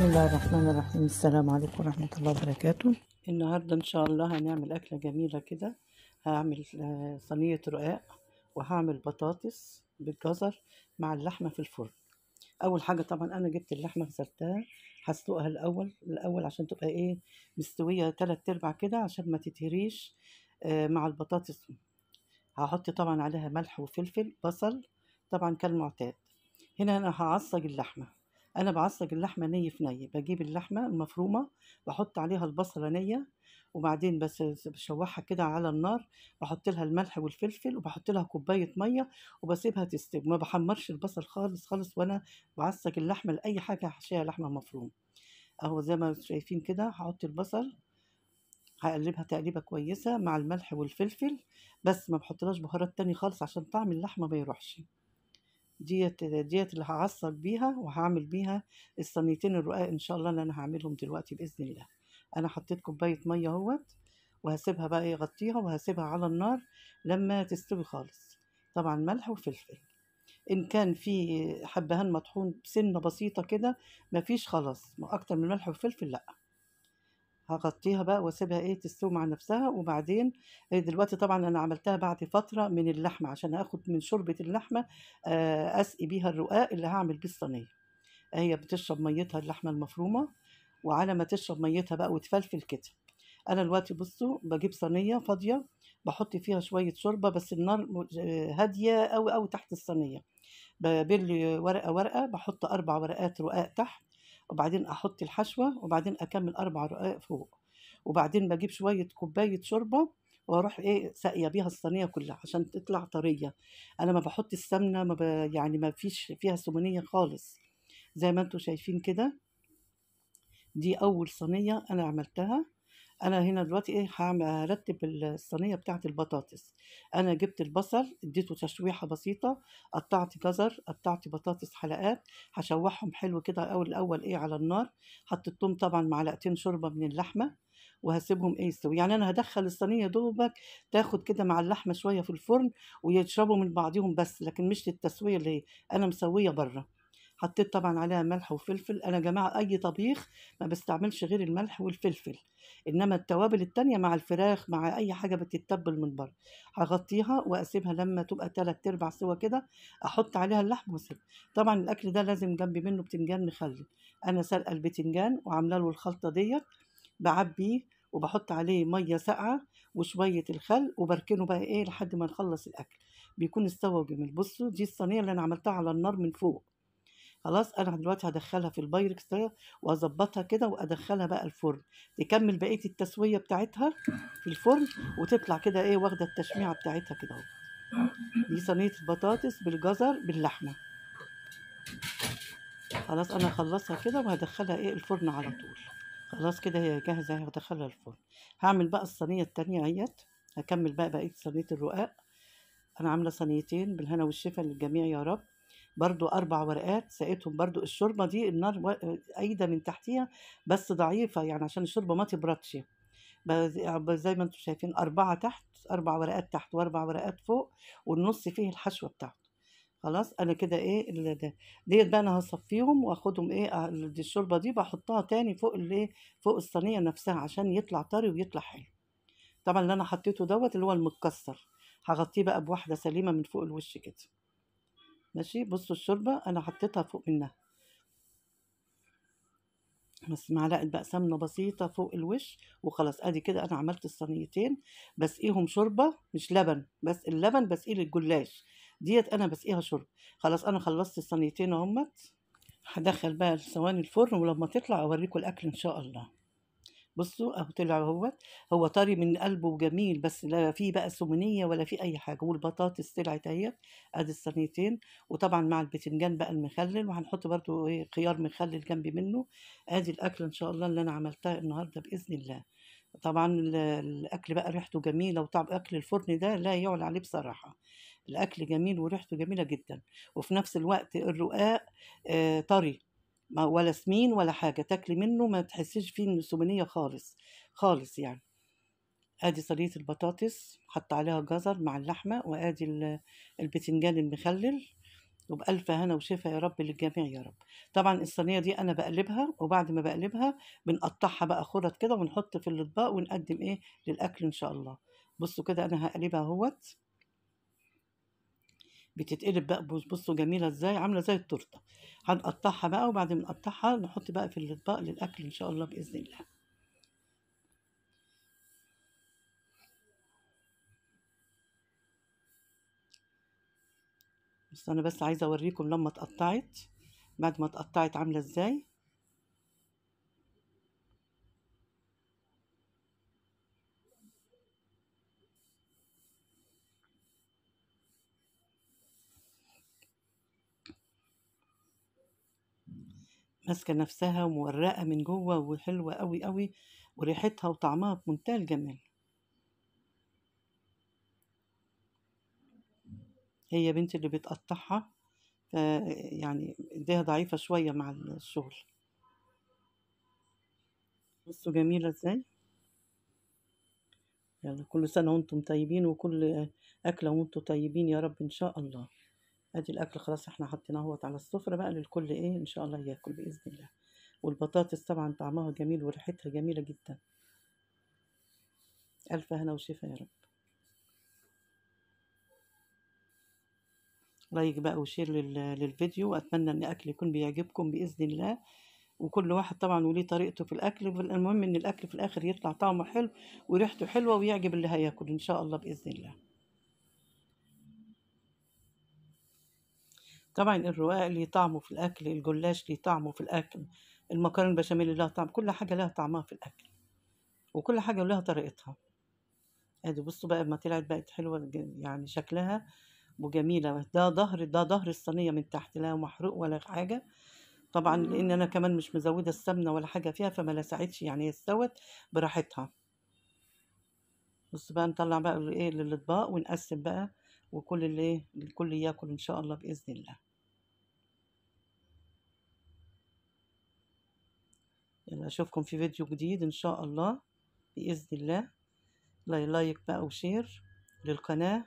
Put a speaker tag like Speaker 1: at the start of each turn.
Speaker 1: بسم الله الرحمن الرحيم السلام عليكم ورحمة الله وبركاته النهاردة إن شاء الله هنعمل أكلة جميلة كده هعمل آه، صينية رقاق وهعمل بطاطس بالجزر مع اللحمة في الفرن أول حاجة طبعا أنا جبت اللحمة غسلتها هسلقها الأول الأول عشان تبقى إيه مستوية تلات أرباع كده عشان ما تتهريش آه، مع البطاطس هحط طبعا عليها ملح وفلفل بصل طبعا كالمعتاد هنا أنا هعصج اللحمة انا بعصج اللحمه ني في ني بجيب اللحمه المفرومه بحط عليها البصله نيه وبعدين بس بشوحها كده على النار بحط لها الملح والفلفل وبحط لها كوبايه ميه وبسيبها تستوي ما بحمرش البصل خالص خالص وانا بعصج اللحمه لاي حاجه هحشيها لحمه مفرومه اهو زي ما شايفين كده هحط البصل هقلبها تقليبة كويسة مع الملح والفلفل بس ما بحطلاش بهارات تاني خالص عشان طعم اللحمة ما يروحش ديت ديت اللي هعصر بيها وهعمل بيها الصينيتين الرقاق ان شاء الله اللي انا هعملهم دلوقتي باذن الله انا حطيت كوبايه ميه اهوت وهسيبها بقى يغطيها إيه وهسيبها على النار لما تستوي خالص طبعا ملح وفلفل ان كان في حبهان مطحون سنه بسيطه كده مفيش خلاص اكتر من ملح وفلفل لا هغطيها بقى واسيبها ايه تستوي مع نفسها وبعدين آه، دلوقتي طبعا انا عملتها بعد فتره من اللحمه عشان اخد من شوربه اللحمه آه، اسقي بيها الرقاق اللي هعمل بيه الصينيه هي بتشرب ميتها اللحمه المفرومه وعلى ما تشرب ميتها بقى وتفلفل كده انا دلوقتي بصوا بجيب صينيه فاضيه بحط فيها شويه شوربه بس النار آه، هاديه قوي قوي تحت الصينيه ببل ورقه ورقه بحط اربع ورقات رقاق تحت وبعدين احط الحشوه وبعدين اكمل اربع رقائق فوق وبعدين بجيب شويه كوبايه شوربه واروح ايه ساقيه بيها الصينيه كلها عشان تطلع طريه انا ما بحط السمنه ما ب... يعني ما فيش فيها سمنيه خالص زي ما انتم شايفين كده دي اول صينيه انا عملتها انا هنا دلوقتي ايه هرتب الصينيه بتاعه البطاطس انا جبت البصل اديته تشويحه بسيطه قطعت جزر قطعت بطاطس حلقات هشوحهم حلو كده اول الاول ايه على النار حطيتهم طبعا معلقتين شوربه من اللحمه وهسيبهم ايه يستوي يعني انا هدخل الصينيه دوبك تاخد كده مع اللحمه شويه في الفرن ويشربوا من بعضهم بس لكن مش للتسويه اللي انا مسويه بره حطيت طبعا عليها ملح وفلفل انا يا جماعه اي طبيخ ما بستعملش غير الملح والفلفل انما التوابل التانية مع الفراخ مع اي حاجه بتتبل من بره هغطيها واسيبها لما تبقى تلات ارباع سوا كده احط عليها اللحم واسيبها طبعا الاكل ده لازم جنب منه بتنجان مخلل انا سلقه البتنجان وعامله له الخلطه ديت بعبيه وبحط عليه ميه ساقعه وشويه الخل وبركنه بقى ايه لحد ما نخلص الاكل بيكون استوى جميل بصوا دي الصينيه اللي انا عملتها على النار من فوق خلاص انا دلوقتي هدخلها في البايركس ده واظبطها كده وادخلها بقى الفرن تكمل بقيه التسويه بتاعتها في الفرن وتطلع كده ايه واخده التشميعه بتاعتها كده اهو دي صينيه البطاطس بالجزر باللحمه خلاص انا هخلصها كده وهدخلها ايه الفرن على طول خلاص كده هي جاهزه اهي هدخلها الفرن هعمل بقى الصينيه الثانيه اهيت هكمل بقى بقيه صينيه الرقاق انا عامله صينيتين بالهنا والشفا للجميع يا رب برضو أربع ورقات سقيتهم برضو الشوربة دي النار قايدة من تحتيها بس ضعيفة يعني عشان الشوربة ما تبردش يعني زي ما انتم شايفين أربعة تحت أربع ورقات تحت وأربع ورقات فوق والنص فيه الحشوة بتاعته خلاص انا كده ايه ديت بقى انا هصفيهم واخدهم ايه دي الشوربه دي بحطها تاني فوق الايه فوق الصينيه نفسها عشان يطلع طري ويطلع حلو طبعا اللي انا حطيته دوت اللي هو المتكسر هغطيه بقى بواحده سليمه من فوق الوش كده ماشي بصوا الشوربة أنا حطيتها فوق منها بس معلقة بقى سمنة بسيطة فوق الوش وخلاص ادي كده انا عملت الصينيتين بسقيهم شوربة مش لبن بس اللبن بسقيه للجلاش ديت انا بسقيها شوربة خلاص انا خلصت الصينيتين اهمت هدخل بقى ثواني الفرن ولما تطلع اوريكم الاكل ان شاء الله بصوا اهو طلع هو هو طري من قلبه وجميل بس لا في بقى سمنيه ولا في اي حاجه والبطاطس طلعت اهي ادي الصينيتين وطبعا مع البتنجان بقى المخلل وهنحط برده ايه خيار مخلل جنبي منه ادي الاكل ان شاء الله اللي انا عملتها النهارده باذن الله طبعا الاكل بقى ريحته جميله وطعم اكل الفرن ده لا يعلى عليه بصراحه الاكل جميل وريحته جميله جدا وفي نفس الوقت الرقاق آه، طري ما ولا سمين ولا حاجة تاكلي منه ما تحسيش فيه انه سمنية خالص خالص يعني ادي صينية البطاطس حط عليها جزر مع اللحمة وادي البتنجان المخلل وبألف هنا وشفا يا رب للجميع يا رب طبعا الصينية دي أنا بقلبها وبعد ما بقلبها بنقطعها بقى خرط كده ونحط في الأطباق ونقدم إيه للأكل إن شاء الله بصوا كده أنا هقلبها اهوت بتتقلب بقى بصوا جميله ازاي عامله زي التورته هنقطعها بقى وبعد ما نقطعها نحط بقى في الاطباق للاكل ان شاء الله باذن الله بس انا بس عايزه اوريكم لما اتقطعت بعد ما اتقطعت عامله ازاي ماسكة نفسها ومورقة من جوه وحلوة قوي قوي وريحتها وطعمها في منتهى الجمال هي بنتي اللي بتقطعها يعني ايديها ضعيفة شوية مع الشغل بصوا جميلة ازاي يلا كل سنة وانتم طيبين وكل أكلة وانتم طيبين يا رب إن شاء الله ادي الاكل خلاص احنا حطيناه اهوت على السفره بقى للكل ايه ان شاء الله ياكل باذن الله والبطاطس طبعا طعمها جميل وريحتها جميله جدا الف هنا وشفا يا رب لايك بقى وشير للفيديو واتمنى ان اكل يكون بيعجبكم باذن الله وكل واحد طبعا وليه طريقته في الاكل المهم ان الاكل في الاخر يطلع طعمه حلو وريحته حلوه ويعجب اللي هياكل ان شاء الله باذن الله طبعا الرواق ليه طعمه في الأكل الجلاش ليه طعمه في الأكل المكرونة البشاميل لها طعم كل حاجة لها طعمها في الأكل وكل حاجة ولها طريقتها ادي بصوا بقى ما طلعت بقت حلوة يعني شكلها وجميلة ده ظهر ده ظهر الصينية من تحت لا محروق ولا حاجة طبعا لأن أنا كمان مش مزودة السمنة ولا حاجة فيها فما لسعتش يعني هي استوت براحتها بصوا بقى نطلع بقى الايه للأطباق ونقسم بقى وكل اللي الكل ياكل ان شاء الله باذن الله يلا اشوفكم في فيديو جديد ان شاء الله باذن الله لايك بقى وشير للقناه